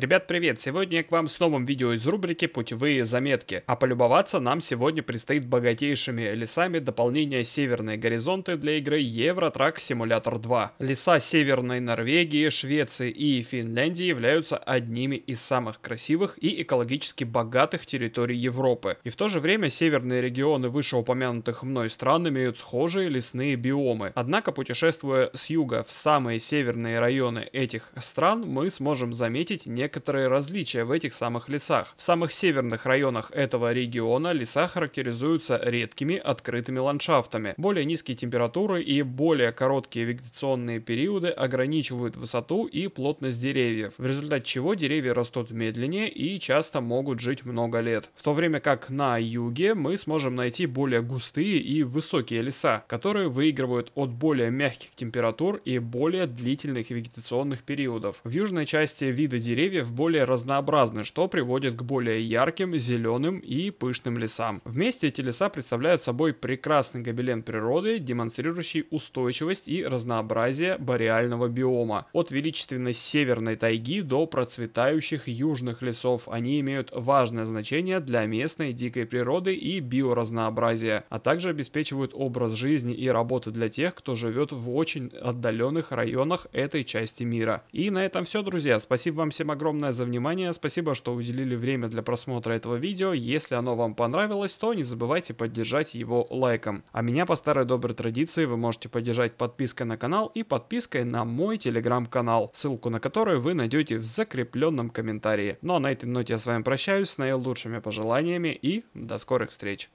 Ребят, привет! Сегодня я к вам с новым видео из рубрики «Путевые заметки». А полюбоваться нам сегодня предстоит богатейшими лесами дополнения «Северные горизонты» для игры «Евротрак Симулятор 2». Леса Северной Норвегии, Швеции и Финляндии являются одними из самых красивых и экологически богатых территорий Европы. И в то же время северные регионы вышеупомянутых мной стран имеют схожие лесные биомы. Однако, путешествуя с юга в самые северные районы этих стран, мы сможем заметить некоторые некоторые различия в этих самых лесах. В самых северных районах этого региона леса характеризуются редкими открытыми ландшафтами. Более низкие температуры и более короткие вегетационные периоды ограничивают высоту и плотность деревьев, в результате чего деревья растут медленнее и часто могут жить много лет. В то время как на юге мы сможем найти более густые и высокие леса, которые выигрывают от более мягких температур и более длительных вегетационных периодов. В южной части вида деревьев деревьев более разнообразны, что приводит к более ярким, зеленым и пышным лесам. Вместе эти леса представляют собой прекрасный гобелен природы, демонстрирующий устойчивость и разнообразие бореального биома. От величественной северной тайги до процветающих южных лесов они имеют важное значение для местной дикой природы и биоразнообразия, а также обеспечивают образ жизни и работы для тех, кто живет в очень отдаленных районах этой части мира. И на этом все, друзья. Спасибо вам всем огромное огромное за внимание, спасибо, что уделили время для просмотра этого видео. Если оно вам понравилось, то не забывайте поддержать его лайком. А меня по старой доброй традиции вы можете поддержать подпиской на канал и подпиской на мой телеграм-канал, ссылку на который вы найдете в закрепленном комментарии. Ну а на этой ноте я с вами прощаюсь с наилучшими пожеланиями и до скорых встреч!